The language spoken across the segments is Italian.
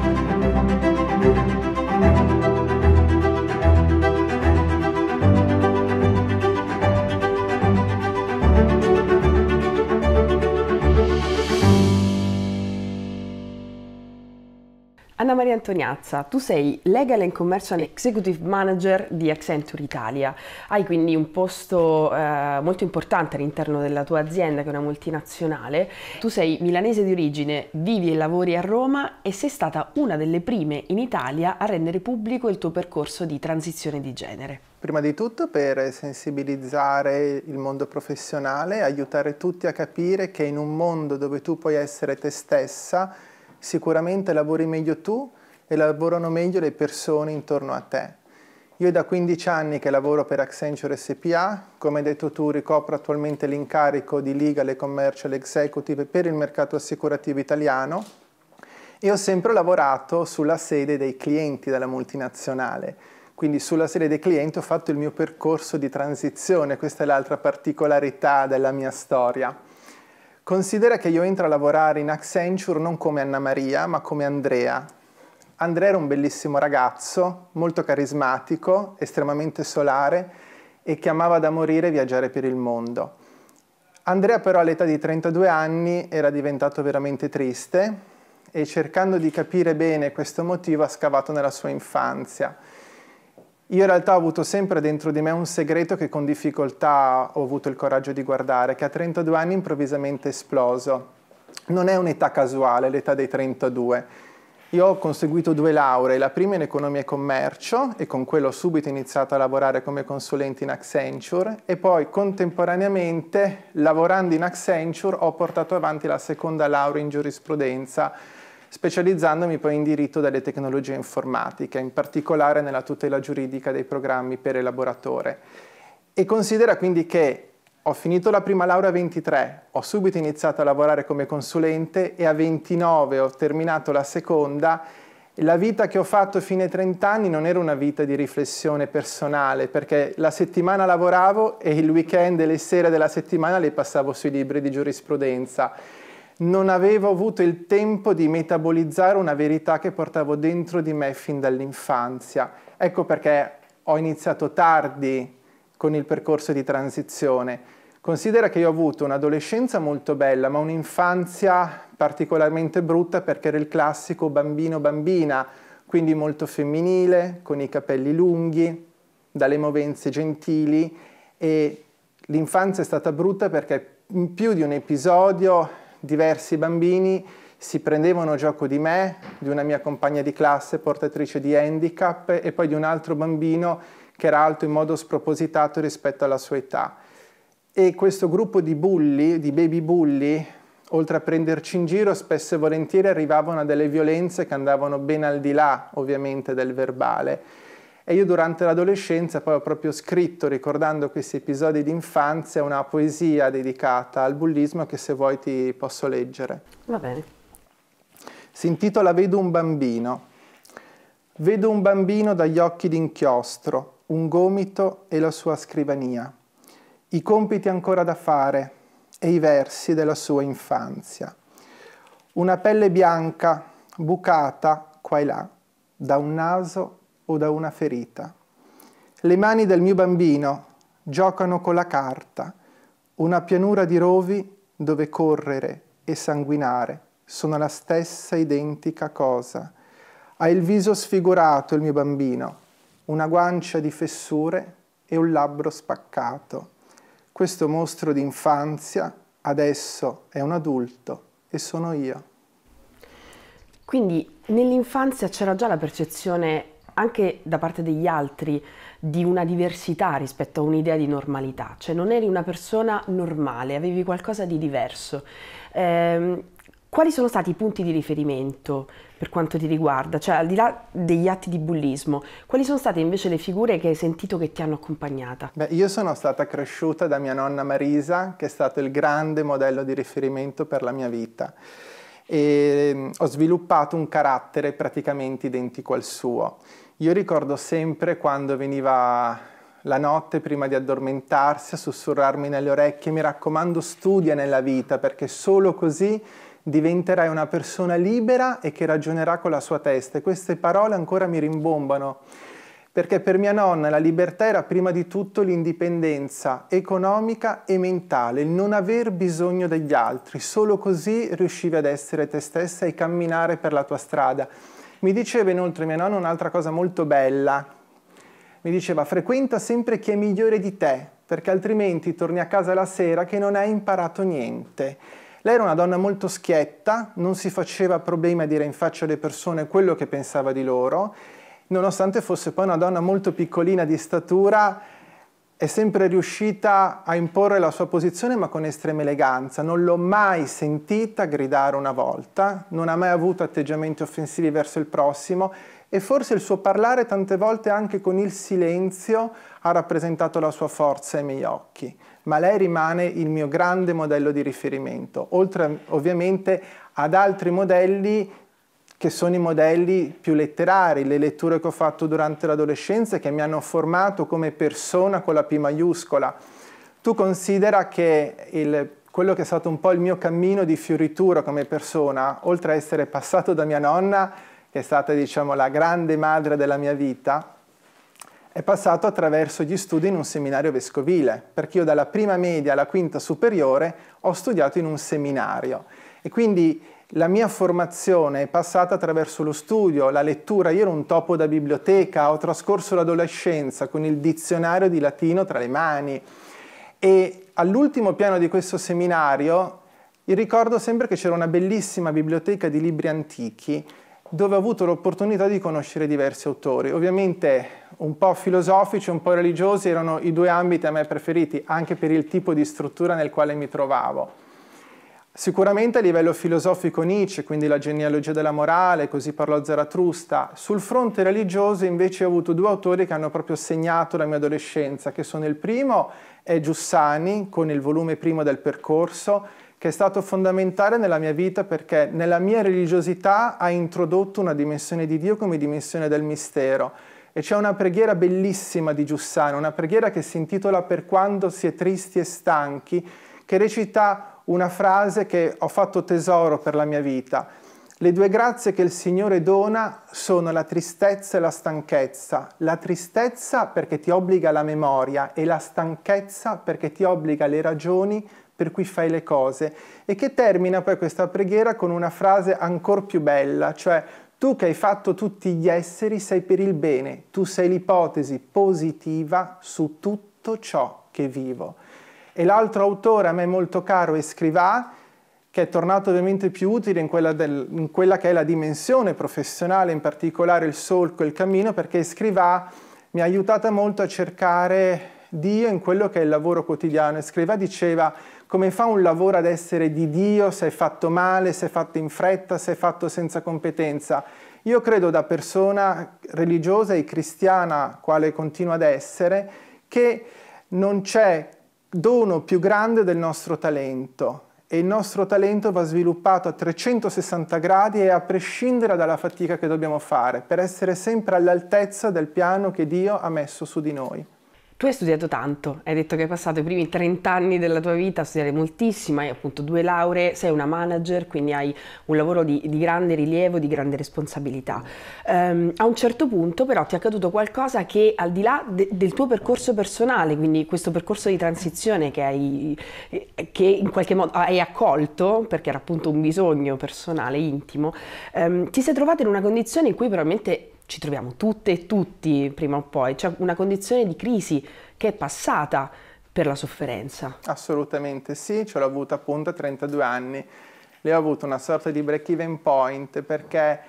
Thank you. Anna Maria Antoniazza, tu sei Legal and Commercial Executive Manager di Accenture Italia. Hai quindi un posto eh, molto importante all'interno della tua azienda, che è una multinazionale. Tu sei milanese di origine, vivi e lavori a Roma e sei stata una delle prime in Italia a rendere pubblico il tuo percorso di transizione di genere. Prima di tutto per sensibilizzare il mondo professionale, aiutare tutti a capire che in un mondo dove tu puoi essere te stessa, sicuramente lavori meglio tu e lavorano meglio le persone intorno a te. Io è da 15 anni che lavoro per Accenture SPA, come hai detto tu ricopro attualmente l'incarico di Legal e Commercial Executive per il mercato assicurativo italiano e ho sempre lavorato sulla sede dei clienti della multinazionale. Quindi sulla sede dei clienti ho fatto il mio percorso di transizione, questa è l'altra particolarità della mia storia. Considera che io entro a lavorare in Accenture non come Anna Maria, ma come Andrea. Andrea era un bellissimo ragazzo, molto carismatico, estremamente solare e che amava da morire viaggiare per il mondo. Andrea però all'età di 32 anni era diventato veramente triste e cercando di capire bene questo motivo ha scavato nella sua infanzia io in realtà ho avuto sempre dentro di me un segreto che con difficoltà ho avuto il coraggio di guardare, che a 32 anni improvvisamente è esploso. Non è un'età casuale, l'età dei 32. Io ho conseguito due lauree, la prima in economia e commercio e con quello ho subito iniziato a lavorare come consulente in Accenture e poi contemporaneamente lavorando in Accenture ho portato avanti la seconda laurea in giurisprudenza specializzandomi poi in diritto delle tecnologie informatiche, in particolare nella tutela giuridica dei programmi per elaboratore. E considera quindi che ho finito la prima laurea a 23, ho subito iniziato a lavorare come consulente e a 29 ho terminato la seconda. La vita che ho fatto fino ai 30 anni non era una vita di riflessione personale, perché la settimana lavoravo e il weekend e le sere della settimana le passavo sui libri di giurisprudenza non avevo avuto il tempo di metabolizzare una verità che portavo dentro di me fin dall'infanzia. Ecco perché ho iniziato tardi con il percorso di transizione. Considera che io ho avuto un'adolescenza molto bella, ma un'infanzia particolarmente brutta perché era il classico bambino-bambina, quindi molto femminile, con i capelli lunghi, dalle movenze gentili e l'infanzia è stata brutta perché in più di un episodio diversi bambini si prendevano gioco di me, di una mia compagna di classe portatrice di handicap e poi di un altro bambino che era alto in modo spropositato rispetto alla sua età. E questo gruppo di bulli, di baby bulli, oltre a prenderci in giro, spesso e volentieri arrivavano a delle violenze che andavano ben al di là, ovviamente, del verbale e io durante l'adolescenza poi ho proprio scritto, ricordando questi episodi di infanzia, una poesia dedicata al bullismo che se vuoi ti posso leggere. Va bene. Si intitola Vedo un bambino. Vedo un bambino dagli occhi d'inchiostro, un gomito e la sua scrivania, i compiti ancora da fare e i versi della sua infanzia. Una pelle bianca, bucata qua e là, da un naso o da una ferita. Le mani del mio bambino giocano con la carta, una pianura di rovi dove correre e sanguinare sono la stessa identica cosa. Ha il viso sfigurato il mio bambino, una guancia di fessure e un labbro spaccato. Questo mostro d'infanzia adesso è un adulto e sono io. Quindi nell'infanzia c'era già la percezione anche da parte degli altri di una diversità rispetto a un'idea di normalità, cioè non eri una persona normale, avevi qualcosa di diverso. Eh, quali sono stati i punti di riferimento per quanto ti riguarda? Cioè, al di là degli atti di bullismo, quali sono state invece le figure che hai sentito che ti hanno accompagnata? Beh, io sono stata cresciuta da mia nonna Marisa, che è stato il grande modello di riferimento per la mia vita. E ehm, ho sviluppato un carattere praticamente identico al suo. Io ricordo sempre quando veniva la notte prima di addormentarsi a sussurrarmi nelle orecchie, mi raccomando studia nella vita perché solo così diventerai una persona libera e che ragionerà con la sua testa. E queste parole ancora mi rimbombano, perché per mia nonna la libertà era prima di tutto l'indipendenza economica e mentale, il non aver bisogno degli altri. Solo così riuscivi ad essere te stessa e camminare per la tua strada. Mi diceva inoltre mia nonna un'altra cosa molto bella. Mi diceva frequenta sempre chi è migliore di te, perché altrimenti torni a casa la sera che non hai imparato niente. Lei era una donna molto schietta, non si faceva problemi a dire in faccia alle persone quello che pensava di loro, nonostante fosse poi una donna molto piccolina di statura è sempre riuscita a imporre la sua posizione ma con estrema eleganza, non l'ho mai sentita gridare una volta, non ha mai avuto atteggiamenti offensivi verso il prossimo e forse il suo parlare tante volte anche con il silenzio ha rappresentato la sua forza ai miei occhi, ma lei rimane il mio grande modello di riferimento, oltre ovviamente ad altri modelli che sono i modelli più letterari, le letture che ho fatto durante l'adolescenza e che mi hanno formato come persona con la P maiuscola. Tu considera che il, quello che è stato un po' il mio cammino di fioritura come persona, oltre a essere passato da mia nonna, che è stata diciamo la grande madre della mia vita, è passato attraverso gli studi in un seminario vescovile, perché io dalla prima media alla quinta superiore ho studiato in un seminario. E quindi la mia formazione è passata attraverso lo studio, la lettura. Io ero un topo da biblioteca, ho trascorso l'adolescenza con il dizionario di latino tra le mani. E all'ultimo piano di questo seminario ricordo sempre che c'era una bellissima biblioteca di libri antichi dove ho avuto l'opportunità di conoscere diversi autori. Ovviamente un po' filosofici, un po' religiosi erano i due ambiti a me preferiti, anche per il tipo di struttura nel quale mi trovavo. Sicuramente a livello filosofico Nietzsche, quindi la genealogia della morale, così parlò Zaratrusta. Sul fronte religioso invece ho avuto due autori che hanno proprio segnato la mia adolescenza, che sono il primo è Giussani con il volume primo del percorso, che è stato fondamentale nella mia vita perché nella mia religiosità ha introdotto una dimensione di Dio come dimensione del mistero. E c'è una preghiera bellissima di Giussani, una preghiera che si intitola Per quando si è tristi e stanchi, che recita una frase che ho fatto tesoro per la mia vita. Le due grazie che il Signore dona sono la tristezza e la stanchezza. La tristezza perché ti obbliga la memoria e la stanchezza perché ti obbliga le ragioni per cui fai le cose. E che termina poi questa preghiera con una frase ancora più bella, cioè tu che hai fatto tutti gli esseri sei per il bene, tu sei l'ipotesi positiva su tutto ciò che vivo. E l'altro autore a me molto caro è Scrivà, che è tornato ovviamente più utile in quella, del, in quella che è la dimensione professionale, in particolare il solco e il cammino, perché Scrivà mi ha aiutata molto a cercare Dio in quello che è il lavoro quotidiano. Scrivà diceva come fa un lavoro ad essere di Dio se è fatto male, se è fatto in fretta, se è fatto senza competenza. Io credo da persona religiosa e cristiana, quale continua ad essere, che non c'è dono più grande del nostro talento e il nostro talento va sviluppato a 360 gradi e a prescindere dalla fatica che dobbiamo fare per essere sempre all'altezza del piano che Dio ha messo su di noi. Tu hai studiato tanto, hai detto che hai passato i primi 30 anni della tua vita a studiare moltissimo, hai appunto due lauree, sei una manager, quindi hai un lavoro di, di grande rilievo, di grande responsabilità. Um, a un certo punto però ti è accaduto qualcosa che al di là de, del tuo percorso personale, quindi questo percorso di transizione che, hai, eh, che in qualche modo hai accolto, perché era appunto un bisogno personale, intimo, um, ti sei trovata in una condizione in cui probabilmente ci troviamo tutte e tutti prima o poi, c'è una condizione di crisi che è passata per la sofferenza. Assolutamente sì, ce l'ho avuta appunto a 32 anni, le ho avuto una sorta di break even point perché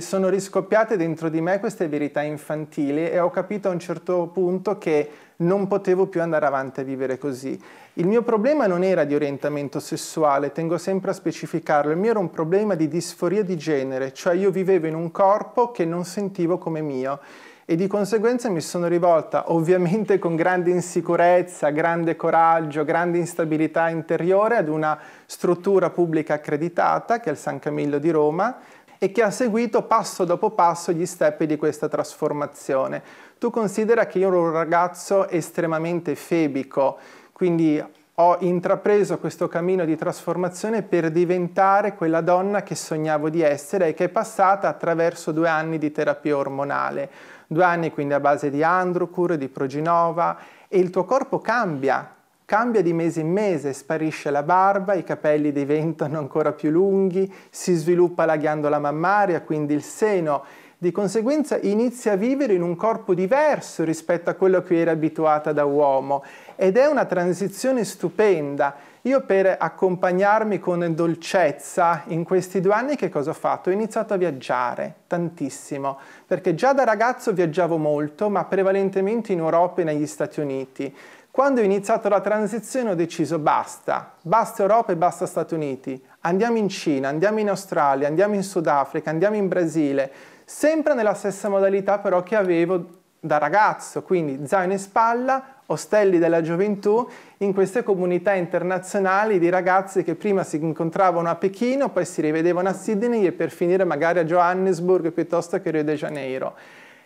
sono riscoppiate dentro di me queste verità infantili e ho capito a un certo punto che non potevo più andare avanti a vivere così. Il mio problema non era di orientamento sessuale, tengo sempre a specificarlo, il mio era un problema di disforia di genere, cioè io vivevo in un corpo che non sentivo come mio e di conseguenza mi sono rivolta ovviamente con grande insicurezza, grande coraggio, grande instabilità interiore ad una struttura pubblica accreditata che è il San Camillo di Roma e che ha seguito passo dopo passo gli step di questa trasformazione. Tu considera che io ero un ragazzo estremamente febico, quindi ho intrapreso questo cammino di trasformazione per diventare quella donna che sognavo di essere e che è passata attraverso due anni di terapia ormonale. Due anni quindi a base di Androcur, di Proginova e il tuo corpo cambia, Cambia di mese in mese, sparisce la barba, i capelli diventano ancora più lunghi, si sviluppa la ghiandola mammaria, quindi il seno. Di conseguenza inizia a vivere in un corpo diverso rispetto a quello a cui era abituata da uomo ed è una transizione stupenda. Io per accompagnarmi con dolcezza in questi due anni che cosa ho fatto? Ho iniziato a viaggiare tantissimo, perché già da ragazzo viaggiavo molto, ma prevalentemente in Europa e negli Stati Uniti. Quando ho iniziato la transizione ho deciso basta, basta Europa e basta Stati Uniti, andiamo in Cina, andiamo in Australia, andiamo in Sudafrica, andiamo in Brasile, sempre nella stessa modalità però che avevo da ragazzo, quindi zaino in spalla, ostelli della gioventù, in queste comunità internazionali di ragazzi che prima si incontravano a Pechino, poi si rivedevano a Sydney e per finire magari a Johannesburg piuttosto che Rio de Janeiro.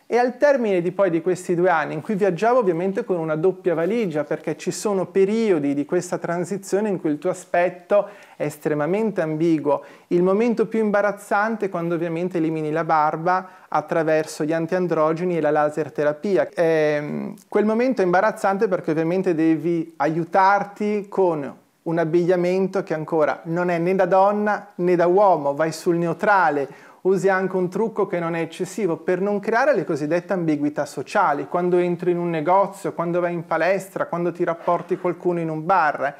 E al termine di poi di questi due anni, in cui viaggiavo ovviamente con una doppia valigia, perché ci sono periodi di questa transizione in cui il tuo aspetto è estremamente ambiguo. Il momento più imbarazzante è quando ovviamente elimini la barba attraverso gli antiandrogeni e la laser terapia. E, ehm, quel momento è imbarazzante perché ovviamente devi aiutarti con un abbigliamento che ancora non è né da donna né da uomo, vai sul neutrale usi anche un trucco che non è eccessivo per non creare le cosiddette ambiguità sociali, quando entri in un negozio, quando vai in palestra, quando ti rapporti qualcuno in un bar.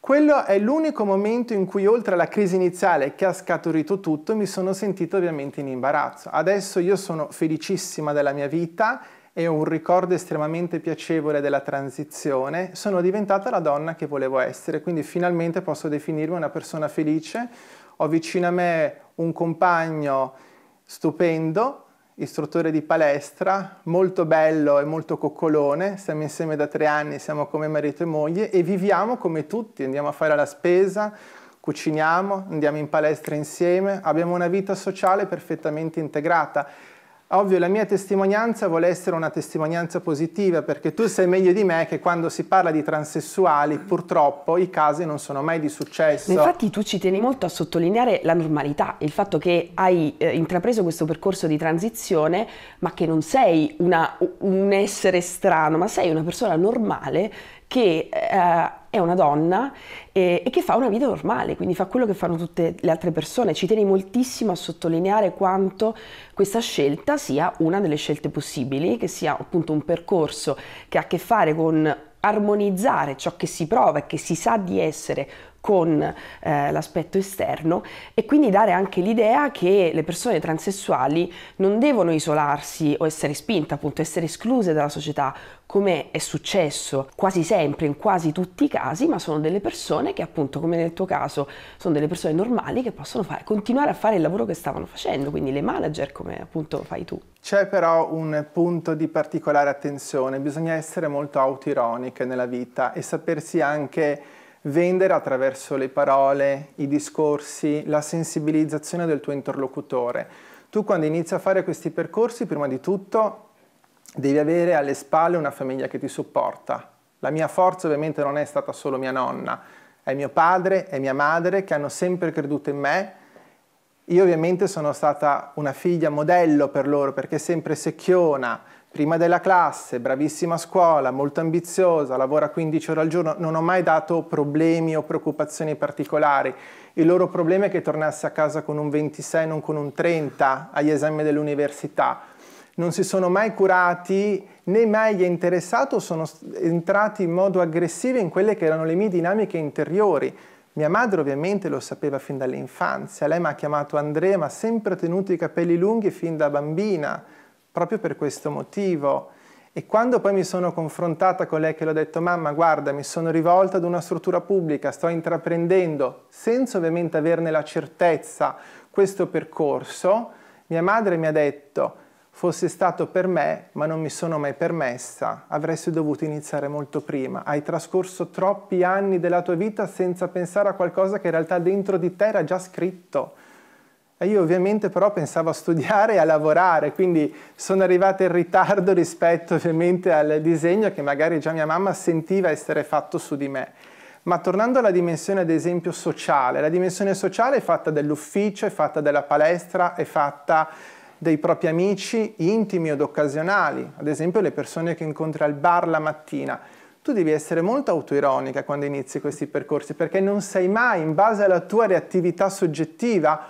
Quello è l'unico momento in cui oltre alla crisi iniziale che ha scaturito tutto mi sono sentito ovviamente in imbarazzo. Adesso io sono felicissima della mia vita e ho un ricordo estremamente piacevole della transizione. Sono diventata la donna che volevo essere, quindi finalmente posso definirmi una persona felice. Ho vicino a me un compagno stupendo, istruttore di palestra, molto bello e molto coccolone, siamo insieme da tre anni, siamo come marito e moglie e viviamo come tutti, andiamo a fare la spesa, cuciniamo, andiamo in palestra insieme, abbiamo una vita sociale perfettamente integrata Ovvio, la mia testimonianza vuole essere una testimonianza positiva, perché tu sai meglio di me che quando si parla di transessuali, purtroppo i casi non sono mai di successo. Infatti tu ci tieni molto a sottolineare la normalità, il fatto che hai eh, intrapreso questo percorso di transizione, ma che non sei una, un essere strano, ma sei una persona normale che... Eh, è una donna e, e, che fa una vita normale, quindi fa quello che fanno tutte le altre persone. Ci tieni moltissimo a sottolineare quanto questa scelta sia una delle scelte possibili, che sia appunto un percorso che ha a che fare con armonizzare ciò che si prova e che si sa di essere con eh, l'aspetto esterno e quindi dare anche l'idea che le persone transessuali non devono isolarsi o essere spinte, appunto essere escluse dalla società come è successo quasi sempre in quasi tutti i casi, ma sono delle persone che appunto come nel tuo caso sono delle persone normali che possono fare, continuare a fare il lavoro che stavano facendo, quindi le manager come appunto fai tu. C'è però un punto di particolare attenzione, bisogna essere molto autironiche nella vita e sapersi anche vendere attraverso le parole, i discorsi, la sensibilizzazione del tuo interlocutore. Tu quando inizi a fare questi percorsi, prima di tutto, devi avere alle spalle una famiglia che ti supporta. La mia forza ovviamente non è stata solo mia nonna, è mio padre e mia madre che hanno sempre creduto in me. Io ovviamente sono stata una figlia modello per loro perché sempre secchiona, prima della classe, bravissima a scuola, molto ambiziosa, lavora 15 ore al giorno, non ho mai dato problemi o preoccupazioni particolari. Il loro problema è che tornasse a casa con un 26, non con un 30 agli esami dell'università. Non si sono mai curati né mai gli è interessato, sono entrati in modo aggressivo in quelle che erano le mie dinamiche interiori. Mia madre ovviamente lo sapeva fin dall'infanzia, lei mi ha chiamato Andrea, ma ha sempre tenuto i capelli lunghi fin da bambina proprio per questo motivo. E quando poi mi sono confrontata con lei che l'ho detto mamma guarda mi sono rivolta ad una struttura pubblica, sto intraprendendo, senza ovviamente averne la certezza, questo percorso, mia madre mi ha detto fosse stato per me, ma non mi sono mai permessa, avresti dovuto iniziare molto prima. Hai trascorso troppi anni della tua vita senza pensare a qualcosa che in realtà dentro di te era già scritto. E io ovviamente però pensavo a studiare e a lavorare, quindi sono arrivata in ritardo rispetto ovviamente al disegno che magari già mia mamma sentiva essere fatto su di me. Ma tornando alla dimensione ad esempio sociale, la dimensione sociale è fatta dell'ufficio, è fatta della palestra, è fatta dei propri amici intimi ed occasionali, ad esempio le persone che incontri al bar la mattina. Tu devi essere molto autoironica quando inizi questi percorsi perché non sai mai, in base alla tua reattività soggettiva,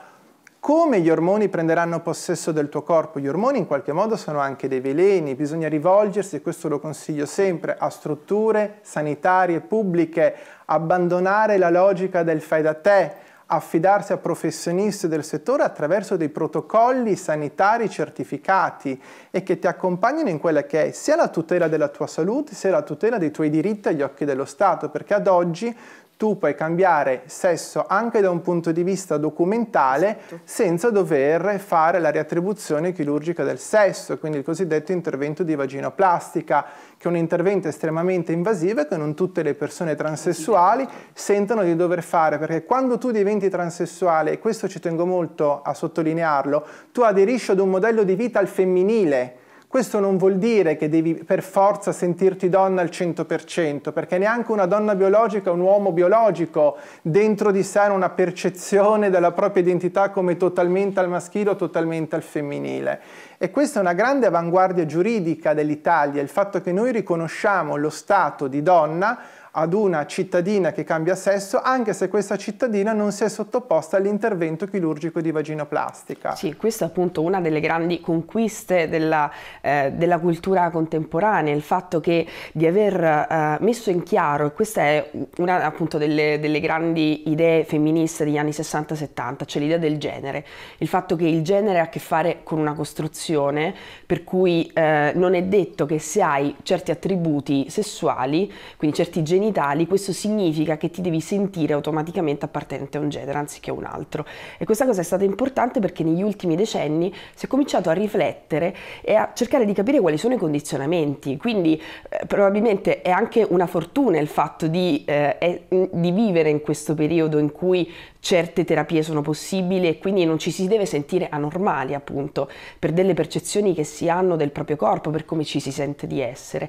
come gli ormoni prenderanno possesso del tuo corpo. Gli ormoni in qualche modo sono anche dei veleni, bisogna rivolgersi, questo lo consiglio sempre, a strutture sanitarie pubbliche, abbandonare la logica del fai da te, affidarsi a professionisti del settore attraverso dei protocolli sanitari certificati e che ti accompagnino in quella che è sia la tutela della tua salute sia la tutela dei tuoi diritti agli occhi dello Stato, perché ad oggi tu puoi cambiare sesso anche da un punto di vista documentale esatto. senza dover fare la riattribuzione chirurgica del sesso, quindi il cosiddetto intervento di vaginoplastica, che è un intervento estremamente invasivo e che non tutte le persone transessuali certo. sentono di dover fare, perché quando tu diventi transessuale, e questo ci tengo molto a sottolinearlo, tu aderisci ad un modello di vita al femminile, questo non vuol dire che devi per forza sentirti donna al 100%, perché neanche una donna biologica, un uomo biologico, dentro di sé ha una percezione della propria identità come totalmente al maschile o totalmente al femminile. E questa è una grande avanguardia giuridica dell'Italia, il fatto che noi riconosciamo lo stato di donna ad una cittadina che cambia sesso anche se questa cittadina non si è sottoposta all'intervento chirurgico di vaginoplastica. Sì, questa è appunto una delle grandi conquiste della, eh, della cultura contemporanea, il fatto che di aver eh, messo in chiaro, e questa è una appunto delle, delle grandi idee femministe degli anni 60-70, cioè l'idea del genere, il fatto che il genere ha a che fare con una costruzione per cui eh, non è detto che se hai certi attributi sessuali, quindi certi geni genitali, questo significa che ti devi sentire automaticamente appartenente a un genere anziché a un altro. E questa cosa è stata importante perché negli ultimi decenni si è cominciato a riflettere e a cercare di capire quali sono i condizionamenti. Quindi eh, probabilmente è anche una fortuna il fatto di, eh, mm, di vivere in questo periodo in cui certe terapie sono possibili e quindi non ci si deve sentire anormali appunto per delle percezioni che si hanno del proprio corpo, per come ci si sente di essere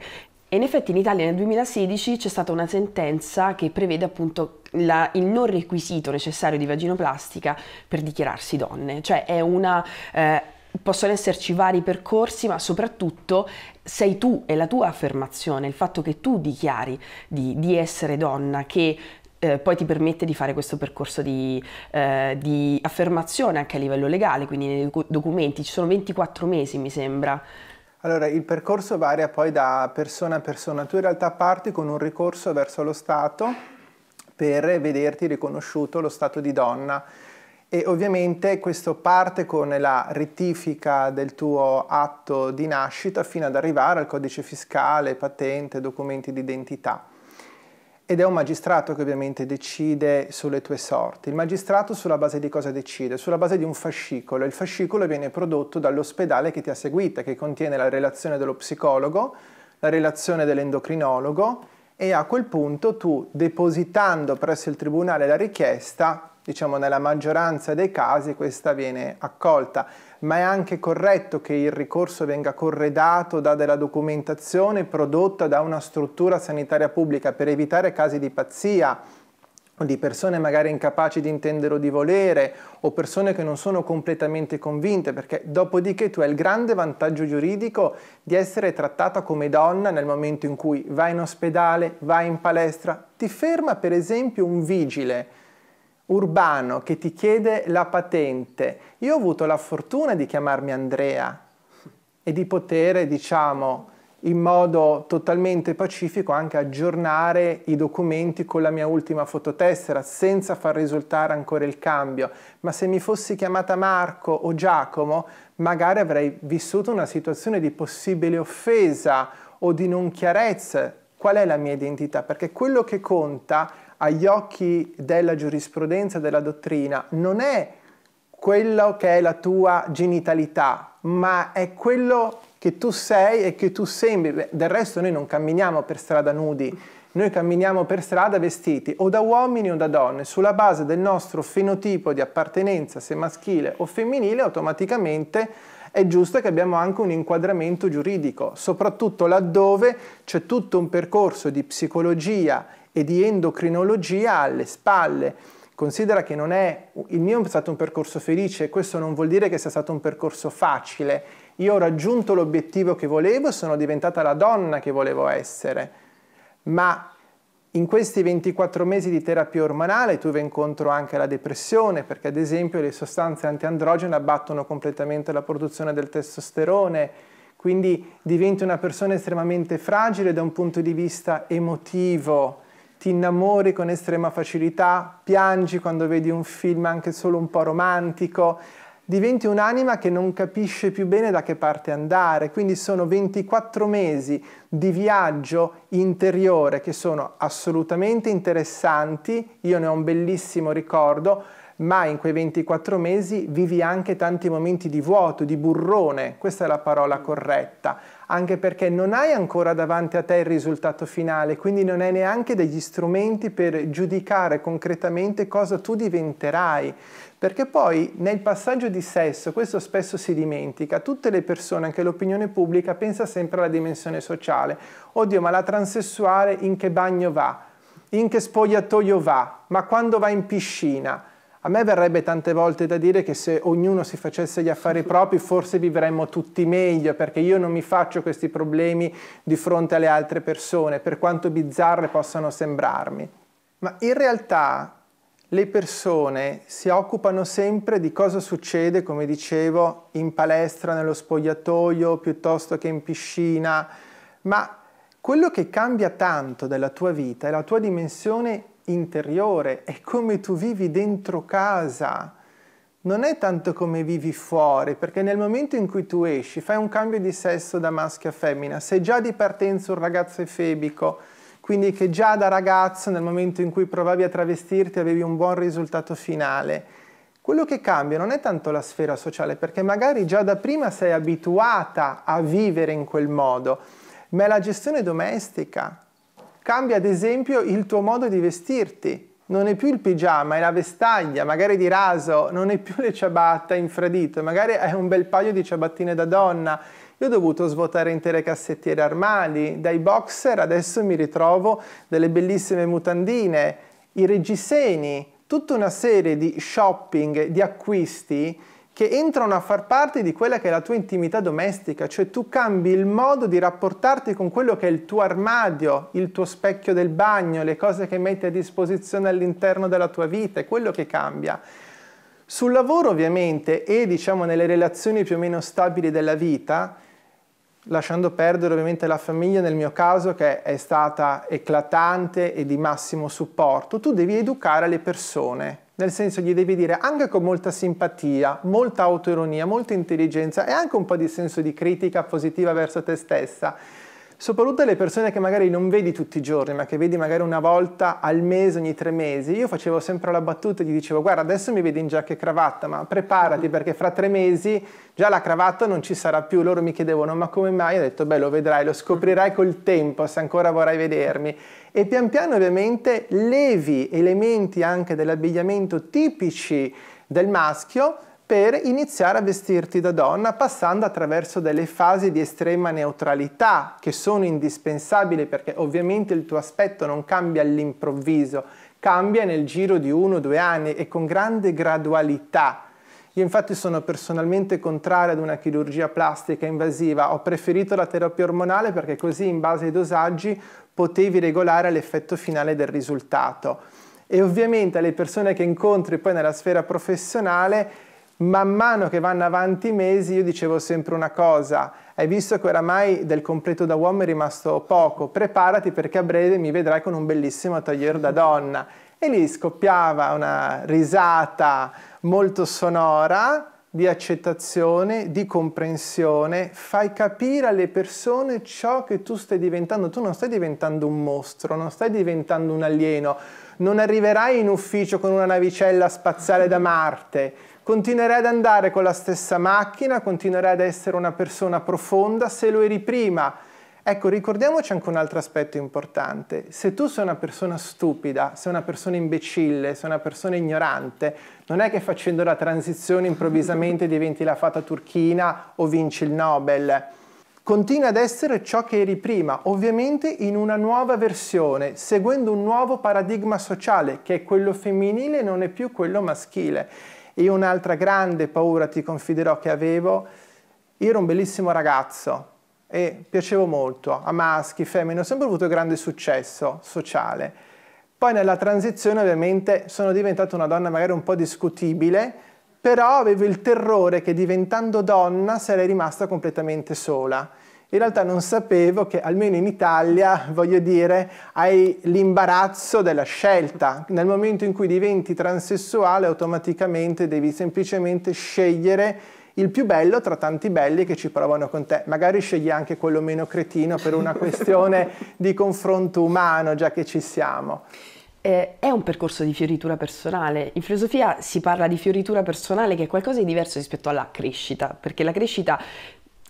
in effetti in Italia nel 2016 c'è stata una sentenza che prevede appunto la, il non requisito necessario di vaginoplastica per dichiararsi donne, cioè è una... Eh, possono esserci vari percorsi, ma soprattutto sei tu e la tua affermazione, il fatto che tu dichiari di, di essere donna, che eh, poi ti permette di fare questo percorso di, eh, di affermazione anche a livello legale, quindi nei documenti ci sono 24 mesi mi sembra allora, il percorso varia poi da persona a persona. Tu in realtà parti con un ricorso verso lo Stato per vederti riconosciuto lo stato di donna e ovviamente questo parte con la rettifica del tuo atto di nascita fino ad arrivare al codice fiscale, patente, documenti d'identità ed è un magistrato che ovviamente decide sulle tue sorti. Il magistrato sulla base di cosa decide? Sulla base di un fascicolo. Il fascicolo viene prodotto dall'ospedale che ti ha seguita, che contiene la relazione dello psicologo, la relazione dell'endocrinologo e a quel punto tu, depositando presso il tribunale la richiesta, diciamo nella maggioranza dei casi questa viene accolta ma è anche corretto che il ricorso venga corredato da della documentazione prodotta da una struttura sanitaria pubblica per evitare casi di pazzia o di persone magari incapaci di intendere o di volere, o persone che non sono completamente convinte, perché dopodiché tu hai il grande vantaggio giuridico di essere trattata come donna nel momento in cui vai in ospedale, vai in palestra, ti ferma per esempio un vigile urbano che ti chiede la patente. Io ho avuto la fortuna di chiamarmi Andrea e di poter, diciamo, in modo totalmente pacifico anche aggiornare i documenti con la mia ultima fototessera senza far risultare ancora il cambio. Ma se mi fossi chiamata Marco o Giacomo, magari avrei vissuto una situazione di possibile offesa o di non chiarezza. Qual è la mia identità? Perché quello che conta è agli occhi della giurisprudenza, della dottrina, non è quello che è la tua genitalità, ma è quello che tu sei e che tu sembri. del resto noi non camminiamo per strada nudi, noi camminiamo per strada vestiti o da uomini o da donne, sulla base del nostro fenotipo di appartenenza, se maschile o femminile, automaticamente è giusto che abbiamo anche un inquadramento giuridico, soprattutto laddove c'è tutto un percorso di psicologia e di endocrinologia alle spalle. Considera che non è, il mio è stato un percorso felice, questo non vuol dire che sia stato un percorso facile. Io ho raggiunto l'obiettivo che volevo, sono diventata la donna che volevo essere, ma in questi 24 mesi di terapia ormonale tu vai incontro anche alla depressione, perché ad esempio le sostanze antiandrogene abbattono completamente la produzione del testosterone, quindi diventi una persona estremamente fragile da un punto di vista emotivo, ti innamori con estrema facilità, piangi quando vedi un film anche solo un po' romantico, diventi un'anima che non capisce più bene da che parte andare, quindi sono 24 mesi di viaggio interiore che sono assolutamente interessanti, io ne ho un bellissimo ricordo, ma in quei 24 mesi vivi anche tanti momenti di vuoto, di burrone, questa è la parola corretta anche perché non hai ancora davanti a te il risultato finale, quindi non hai neanche degli strumenti per giudicare concretamente cosa tu diventerai. Perché poi nel passaggio di sesso, questo spesso si dimentica, tutte le persone, anche l'opinione pubblica, pensa sempre alla dimensione sociale. Oddio, ma la transessuale in che bagno va? In che spogliatoio va? Ma quando va in piscina? A me verrebbe tante volte da dire che se ognuno si facesse gli affari propri forse vivremmo tutti meglio, perché io non mi faccio questi problemi di fronte alle altre persone, per quanto bizzarre possano sembrarmi. Ma in realtà le persone si occupano sempre di cosa succede, come dicevo, in palestra, nello spogliatoio, piuttosto che in piscina, ma quello che cambia tanto della tua vita è la tua dimensione interiore, è come tu vivi dentro casa, non è tanto come vivi fuori, perché nel momento in cui tu esci, fai un cambio di sesso da maschio a femmina, sei già di partenza un ragazzo efebico, quindi che già da ragazzo, nel momento in cui provavi a travestirti, avevi un buon risultato finale. Quello che cambia non è tanto la sfera sociale, perché magari già da prima sei abituata a vivere in quel modo, ma è la gestione domestica, Cambia ad esempio il tuo modo di vestirti. Non è più il pigiama, è la vestaglia, magari di raso, non è più le ciabatte infradito, magari è un bel paio di ciabattine da donna. Io ho dovuto svuotare intere cassettiere armadi, dai boxer adesso mi ritrovo delle bellissime mutandine, i reggiseni, tutta una serie di shopping, di acquisti che entrano a far parte di quella che è la tua intimità domestica, cioè tu cambi il modo di rapportarti con quello che è il tuo armadio, il tuo specchio del bagno, le cose che metti a disposizione all'interno della tua vita, è quello che cambia. Sul lavoro ovviamente e diciamo nelle relazioni più o meno stabili della vita, lasciando perdere ovviamente la famiglia nel mio caso che è stata eclatante e di massimo supporto, tu devi educare le persone nel senso gli devi dire anche con molta simpatia, molta autoironia, molta intelligenza e anche un po' di senso di critica positiva verso te stessa soprattutto le persone che magari non vedi tutti i giorni, ma che vedi magari una volta al mese, ogni tre mesi. Io facevo sempre la battuta e gli dicevo, guarda, adesso mi vedi in giacca e cravatta, ma preparati perché fra tre mesi già la cravatta non ci sarà più. Loro mi chiedevano, ma come mai? Io ho detto, beh, lo vedrai, lo scoprirai col tempo, se ancora vorrai vedermi. E pian piano ovviamente levi elementi anche dell'abbigliamento tipici del maschio per iniziare a vestirti da donna passando attraverso delle fasi di estrema neutralità che sono indispensabili perché ovviamente il tuo aspetto non cambia all'improvviso, cambia nel giro di uno o due anni e con grande gradualità. Io infatti sono personalmente contrario ad una chirurgia plastica invasiva, ho preferito la terapia ormonale perché così in base ai dosaggi potevi regolare l'effetto finale del risultato. E ovviamente alle persone che incontri poi nella sfera professionale man mano che vanno avanti i mesi io dicevo sempre una cosa, hai visto che oramai del completo da uomo è rimasto poco, preparati perché a breve mi vedrai con un bellissimo taglier da donna. E lì scoppiava una risata molto sonora di accettazione, di comprensione, fai capire alle persone ciò che tu stai diventando, tu non stai diventando un mostro, non stai diventando un alieno, non arriverai in ufficio con una navicella spaziale da Marte, Continuerai ad andare con la stessa macchina, continuerai ad essere una persona profonda se lo eri prima. Ecco, ricordiamoci anche un altro aspetto importante. Se tu sei una persona stupida, sei una persona imbecille, sei una persona ignorante, non è che facendo la transizione improvvisamente diventi la fata turchina o vinci il Nobel. Continua ad essere ciò che eri prima, ovviamente in una nuova versione, seguendo un nuovo paradigma sociale che è quello femminile e non è più quello maschile. Io un'altra grande paura, ti confiderò, che avevo, io ero un bellissimo ragazzo e piacevo molto a maschi, femmine, ho sempre avuto grande successo sociale. Poi nella transizione ovviamente sono diventata una donna magari un po' discutibile, però avevo il terrore che diventando donna sarei rimasta completamente sola in realtà non sapevo che almeno in Italia, voglio dire, hai l'imbarazzo della scelta. Nel momento in cui diventi transessuale automaticamente devi semplicemente scegliere il più bello tra tanti belli che ci provano con te. Magari scegli anche quello meno cretino per una questione di confronto umano, già che ci siamo. Eh, è un percorso di fioritura personale. In filosofia si parla di fioritura personale che è qualcosa di diverso rispetto alla crescita, perché la crescita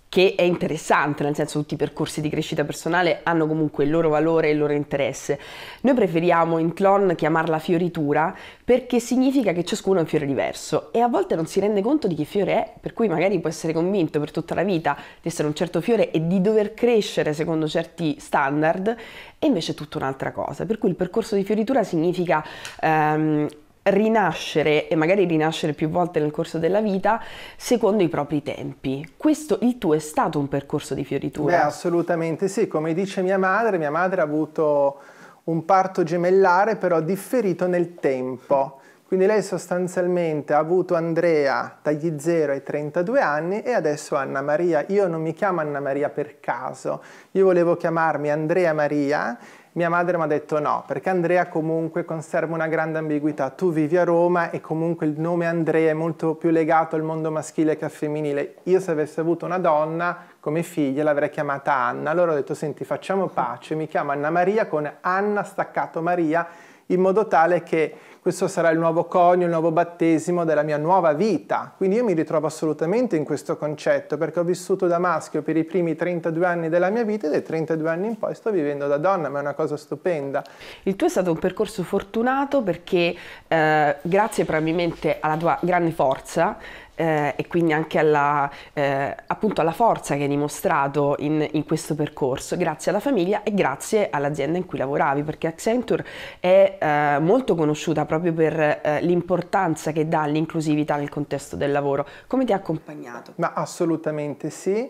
che è interessante, nel senso tutti i percorsi di crescita personale hanno comunque il loro valore e il loro interesse. Noi preferiamo in clon chiamarla fioritura perché significa che ciascuno è un fiore diverso e a volte non si rende conto di che fiore è, per cui magari può essere convinto per tutta la vita di essere un certo fiore e di dover crescere secondo certi standard e invece è tutta un'altra cosa. Per cui il percorso di fioritura significa ehm, rinascere e magari rinascere più volte nel corso della vita secondo i propri tempi. Questo il tuo è stato un percorso di fioritura? Beh, assolutamente sì, come dice mia madre, mia madre ha avuto un parto gemellare però differito nel tempo. Quindi lei sostanzialmente ha avuto Andrea dagli 0 ai 32 anni e adesso Anna Maria. Io non mi chiamo Anna Maria per caso, io volevo chiamarmi Andrea Maria mia madre mi ha detto no, perché Andrea comunque conserva una grande ambiguità. Tu vivi a Roma e comunque il nome Andrea è molto più legato al mondo maschile che al femminile. Io se avessi avuto una donna come figlia l'avrei chiamata Anna. Allora ho detto senti facciamo pace, mi chiamo Anna Maria con Anna staccato Maria in modo tale che questo sarà il nuovo conio, il nuovo battesimo della mia nuova vita. Quindi io mi ritrovo assolutamente in questo concetto perché ho vissuto da maschio per i primi 32 anni della mia vita e dai 32 anni in poi sto vivendo da donna, ma è una cosa stupenda. Il tuo è stato un percorso fortunato perché eh, grazie probabilmente alla tua grande forza eh, e quindi anche alla, eh, alla, forza che hai dimostrato in, in, questo percorso, grazie alla famiglia e grazie all'azienda in cui lavoravi, perché Accenture è eh, molto conosciuta proprio per eh, l'importanza che dà all'inclusività nel contesto del lavoro. Come ti ha accompagnato? Ma assolutamente sì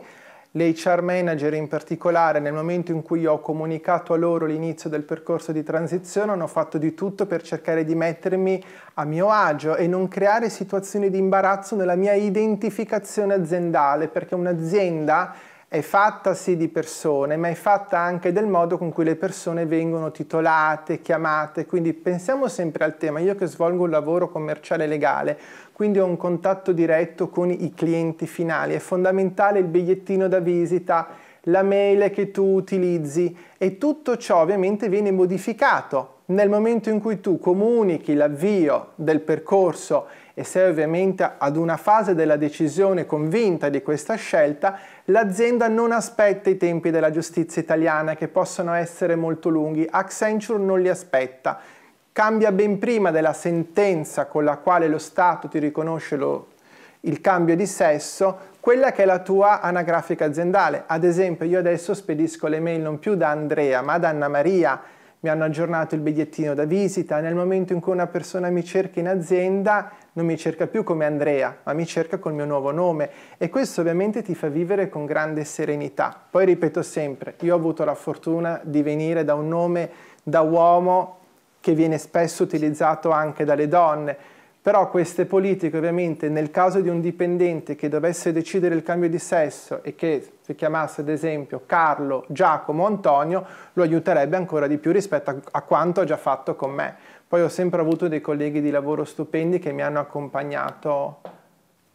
le HR manager in particolare nel momento in cui ho comunicato a loro l'inizio del percorso di transizione hanno fatto di tutto per cercare di mettermi a mio agio e non creare situazioni di imbarazzo nella mia identificazione aziendale perché un'azienda è fatta sì di persone, ma è fatta anche del modo con cui le persone vengono titolate, chiamate, quindi pensiamo sempre al tema, io che svolgo un lavoro commerciale legale, quindi ho un contatto diretto con i clienti finali, è fondamentale il bigliettino da visita, la mail che tu utilizzi e tutto ciò ovviamente viene modificato nel momento in cui tu comunichi l'avvio del percorso e sei ovviamente ad una fase della decisione convinta di questa scelta, l'azienda non aspetta i tempi della giustizia italiana che possono essere molto lunghi, Accenture non li aspetta, cambia ben prima della sentenza con la quale lo Stato ti riconosce lo, il cambio di sesso, quella che è la tua anagrafica aziendale. Ad esempio io adesso spedisco le mail non più da Andrea ma da Anna Maria, mi hanno aggiornato il bigliettino da visita, nel momento in cui una persona mi cerca in azienda non mi cerca più come Andrea, ma mi cerca col mio nuovo nome e questo ovviamente ti fa vivere con grande serenità. Poi ripeto sempre, io ho avuto la fortuna di venire da un nome da uomo che viene spesso utilizzato anche dalle donne, però queste politiche ovviamente nel caso di un dipendente che dovesse decidere il cambio di sesso e che si chiamasse ad esempio Carlo, Giacomo, Antonio, lo aiuterebbe ancora di più rispetto a, quanto ha già fatto con me. Poi ho sempre avuto dei colleghi di lavoro stupendi che mi hanno accompagnato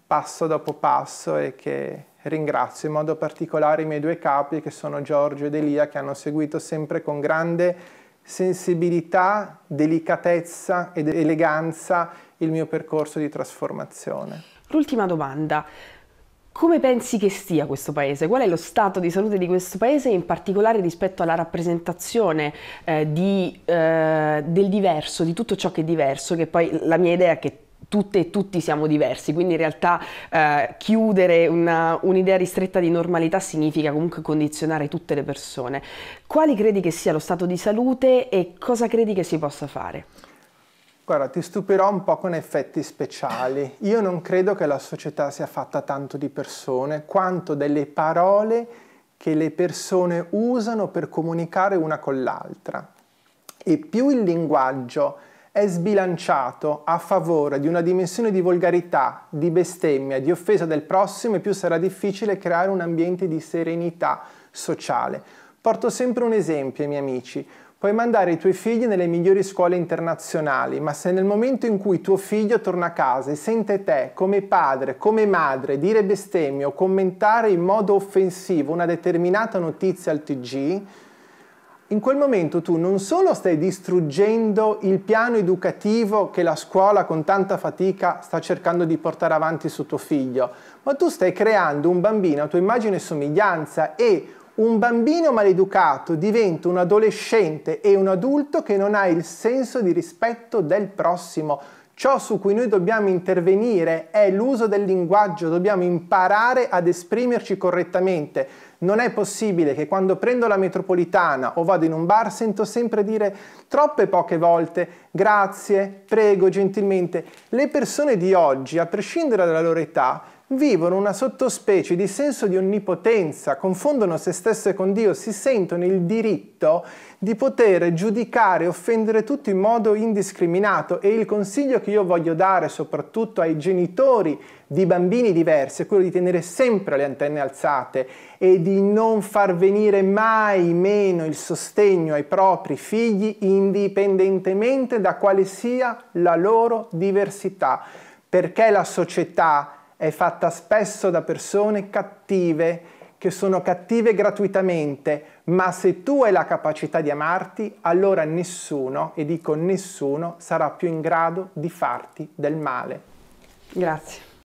passo dopo passo e che ringrazio in modo particolare i miei due capi che sono Giorgio ed Elia che hanno seguito sempre con grande sensibilità, delicatezza ed eleganza il mio percorso di trasformazione. L'ultima domanda. Come pensi che stia questo paese? Qual è lo stato di salute di questo paese, in particolare rispetto alla rappresentazione eh, di, eh, del diverso, di tutto ciò che è diverso? Che poi la mia idea è che tutte e tutti siamo diversi, quindi in realtà eh, chiudere un'idea ristretta di normalità significa comunque condizionare tutte le persone. Quali credi che sia lo stato di salute e cosa credi che si possa fare? Guarda, ti stupirò un po' con effetti speciali. Io non credo che la società sia fatta tanto di persone, quanto delle parole che le persone usano per comunicare una con l'altra. E più il linguaggio è sbilanciato a favore di una dimensione di volgarità, di bestemmia, di offesa del prossimo, e più sarà difficile creare un ambiente di serenità sociale. Porto sempre un esempio ai miei amici. Puoi mandare i tuoi figli nelle migliori scuole internazionali, ma se nel momento in cui tuo figlio torna a casa e sente te, come padre, come madre, dire bestemmie o commentare in modo offensivo una determinata notizia al TG, in quel momento tu non solo stai distruggendo il piano educativo che la scuola con tanta fatica sta cercando di portare avanti su tuo figlio, ma tu stai creando un bambino a tua immagine e somiglianza e un bambino maleducato diventa un adolescente e un adulto che non ha il senso di rispetto del prossimo. Ciò su cui noi dobbiamo intervenire è l'uso del linguaggio, dobbiamo imparare ad esprimerci correttamente. Non è possibile che quando prendo la metropolitana o vado in un bar sento sempre dire troppe poche volte grazie, prego, gentilmente. Le persone di oggi, a prescindere dalla loro età, vivono una sottospecie di senso di onnipotenza, confondono se stesse con Dio, si sentono il diritto di poter giudicare e offendere tutto in modo indiscriminato e il consiglio che io voglio dare soprattutto ai genitori di bambini diversi è quello di tenere sempre le antenne alzate e di non far venire mai meno il sostegno ai propri figli indipendentemente da quale sia la loro diversità, perché la società è fatta spesso da persone cattive che sono cattive gratuitamente, ma se tu hai la capacità di amarti, allora nessuno, e dico nessuno, sarà più in grado di farti del male. Grazie.